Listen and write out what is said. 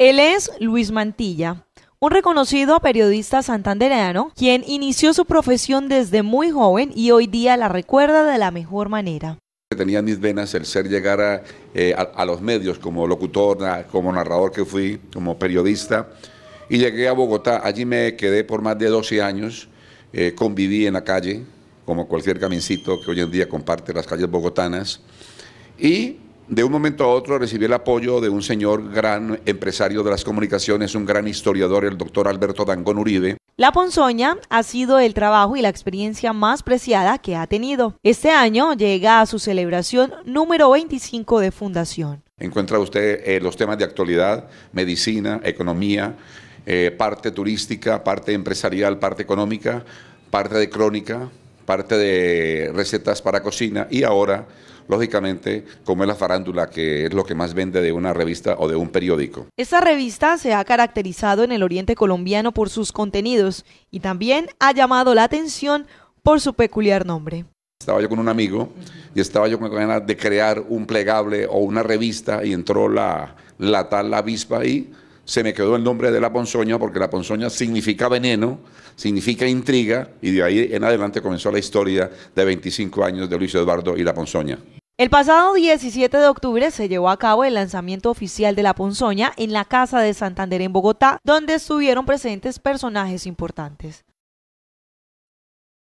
Él es Luis Mantilla, un reconocido periodista santandereano, quien inició su profesión desde muy joven y hoy día la recuerda de la mejor manera. Tenía mis venas el ser llegar a, eh, los medios como locutor, como narrador que fui, como periodista, y llegué a Bogotá. Allí me quedé por más de 12 años, eh, conviví en la calle, como cualquier camincito que hoy en día comparte las calles bogotanas, y de un momento a otro recibí el apoyo de un señor gran empresario de las comunicaciones, un gran historiador, el doctor Alberto Dangón Uribe. La ponzoña ha sido el trabajo y la experiencia más preciada que ha tenido. Este año llega a su celebración número 25 de fundación. Encuentra usted eh, los temas de actualidad, medicina, economía, eh, parte turística, parte empresarial, parte económica, parte de crónica, parte de recetas para cocina y ahora, lógicamente, como es la farándula, que es lo que más vende de una revista o de un periódico. Esta revista se ha caracterizado en el Oriente colombiano por sus contenidos y también ha llamado la atención por su peculiar nombre. Estaba yo con un amigo y estaba yo con ganas de crear un plegable o una revista y entró la, la tal avispa y se me quedó el nombre de la ponzoña porque la ponzoña significa veneno, significa intriga y de ahí en adelante comenzó la historia de 25 años de Luis Eduardo y la ponzoña. El pasado 17 de octubre se llevó a cabo el lanzamiento oficial de la ponzoña en la Casa de Santander en Bogotá, donde estuvieron presentes personajes importantes.